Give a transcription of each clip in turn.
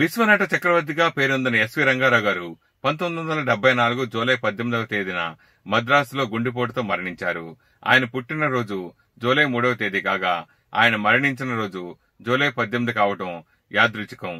విశ్వనట చక్రవర్తిగా పేరొందిన ఎస్వి రంగారావు గారు పంతొమ్మిది వందల డెబ్బై నాలుగు జూలై పద్దెనిమిదవ తేదీన మద్రాసులో గుండెపోటుతో మరణించారు ఆయన పుట్టినరోజు జూలై మూడవ తేదీ కాగా ఆయన మరణించిన రోజు జూలై పద్దెనిమిది కావటం యాదృచ్ఛికం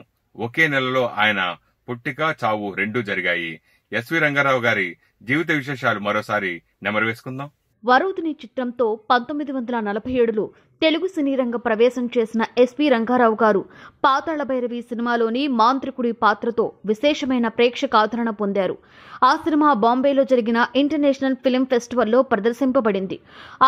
ఒకే నెలలో ఆయన పుట్టిక చావు రెండూ జరిగాయి ఎస్వి రంగారావు గారి జీవిత విశేషాలు మరోసారి నెమరు వేసుకుందాం వరూధిని చిత్రంతో పంతొమ్మిది వందల నలభై ఏడులో తెలుగు సినీ రంగ ప్రవేశం చేసిన ఎస్పీ రంగారావు గారు పాతాళ భైరవి సినిమాలోని మాంత్రికుడి పాత్రతో విశేషమైన ప్రేక్షక ఆదరణ పొందారు ఆ సినిమా బాంబేలో జరిగిన ఇంటర్నేషనల్ ఫిలిం ఫెస్టివల్లో ప్రదర్శింపబడింది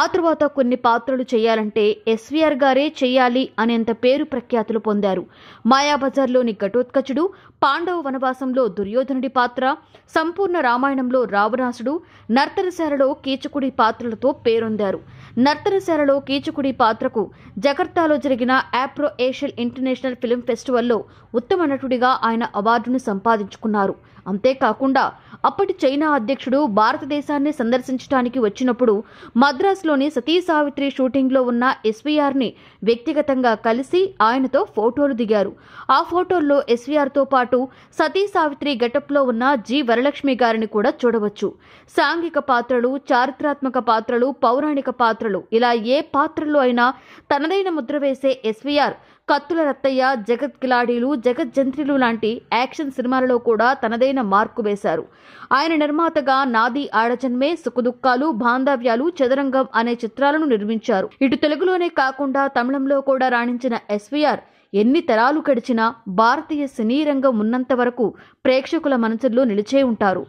ఆ తరువాత కొన్ని పాత్రలు చేయాలంటే ఎస్వీఆర్ గారే చేయాలి అనేంత పేరు ప్రఖ్యాతులు పొందారు మాయాబజార్లోని ఘటోత్కచుడు పాండవ వనవాసంలో దుర్యోధనుడి పాత్ర సంపూర్ణ రామాయణంలో రావణాసుడు నర్తనశాలలో కీచకుడి పాత్ర పాత్రలతో పేరొందారు నర్తనశాలలో కీచుకుడి పాత్రకు జకర్తాలో జరిగిన ఆప్రో ఏషియల్ ఇంటర్నేషనల్ ఫిల్మ్ ఫెస్టివల్లో ఉత్తమ నటుడిగా ఆయన అవార్డును సంపాదించుకున్నారు అంతేకాకుండా అప్పటి చైనా అధ్యక్షుడు భారతదేశాన్ని సందర్శించడానికి వచ్చినప్పుడు మద్రాసులోని సతీ సావిత్రి షూటింగ్లో ఉన్న ఎస్వీఆర్ని వ్యక్తిగతంగా కలిసి ఆయనతో ఫోటోలు దిగారు ఆ ఫోటోల్లో ఎస్వీఆర్తో పాటు సతీ సావిత్రి గెటప్లో ఉన్న జి వరలక్ష్మి గారిని కూడా చూడవచ్చు సాంఘిక పాత్రలు చారిత్రాత్మక పాత్రలు పౌరాణిక పాత్రలు ఇలా ఏ పాత్రలో అయినా తనదైన ముద్ర వేసే ఎస్వీఆర్ కత్తుల రత్తయ్య జగత్ కిలాడీలు జగత్ జంత్రిలు లాంటి యాక్షన్ సినిమాలలో కూడా తనదైన మార్కు వేశారు ఆయన నిర్మాతగా నాది ఆడజన్మే సుఖదుఖాలు బాంధవ్యాలు చదరంగం అనే చిత్రాలను నిర్మించారు ఇటు తెలుగులోనే కాకుండా తమిళంలో కూడా రాణించిన ఎస్వీఆర్ ఎన్ని తరాలు గడిచినా భారతీయ సినీ రంగం ఉన్నంత వరకు ప్రేక్షకుల మనసుల్లో నిలిచే ఉంటారు